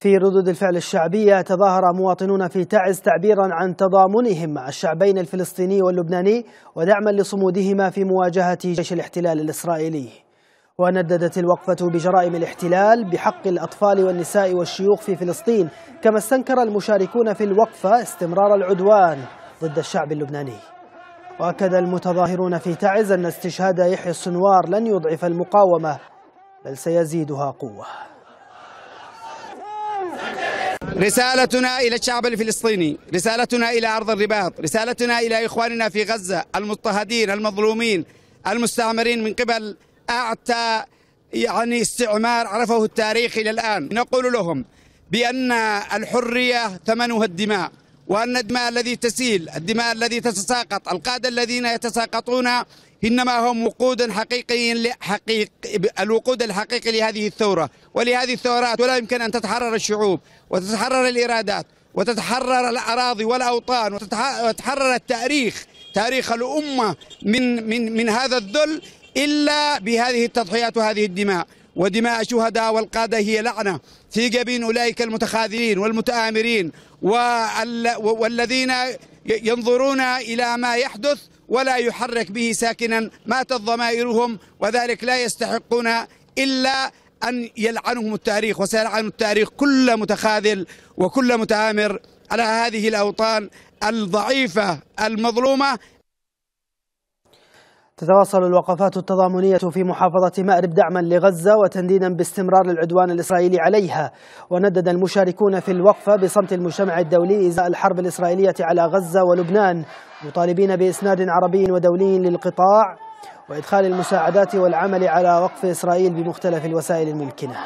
في ردود الفعل الشعبية تظاهر مواطنون في تعز تعبيرا عن تضامنهم مع الشعبين الفلسطيني واللبناني ودعما لصمودهما في مواجهة جيش الاحتلال الإسرائيلي ونددت الوقفة بجرائم الاحتلال بحق الأطفال والنساء والشيوخ في فلسطين كما استنكر المشاركون في الوقفة استمرار العدوان ضد الشعب اللبناني وأكد المتظاهرون في تعز أن استشهاد يحيى السنوار لن يضعف المقاومة بل سيزيدها قوة رسالتنا إلى الشعب الفلسطيني رسالتنا إلى أرض الرباط رسالتنا إلى إخواننا في غزة المضطهدين المظلومين المستعمرين من قبل أعتى يعني استعمار عرفه التاريخ إلى الآن نقول لهم بأن الحرية ثمنها الدماء وأن الدماء الذي تسيل الدماء الذي تتساقط القادة الذين يتساقطون إنما هم وقود حقيقي لحقيق الوقود الحقيقي لهذه الثورة ولهذه الثورات ولا يمكن أن تتحرر الشعوب وتتحرر الإرادات وتتحرر الأراضي والأوطان وتتحرر التاريخ تاريخ الأمة من, من, من هذا الذل إلا بهذه التضحيات وهذه الدماء ودماء شهداء والقادة هي لعنة في جبين أولئك المتخاذلين والمتآمرين والذين ينظرون إلى ما يحدث ولا يحرك به ساكنا ماتت ضمائرهم وذلك لا يستحقون إلا أن يلعنهم التاريخ وسيلعن التاريخ كل متخاذل وكل متآمر على هذه الأوطان الضعيفة المظلومة تتواصل الوقفات التضامنية في محافظة مأرب دعما لغزة وتنديدا باستمرار العدوان الإسرائيلي عليها وندد المشاركون في الوقفة بصمت المجتمع الدولي إزاء الحرب الإسرائيلية على غزة ولبنان مطالبين بإسناد عربي ودولي للقطاع وإدخال المساعدات والعمل على وقف إسرائيل بمختلف الوسائل الممكنة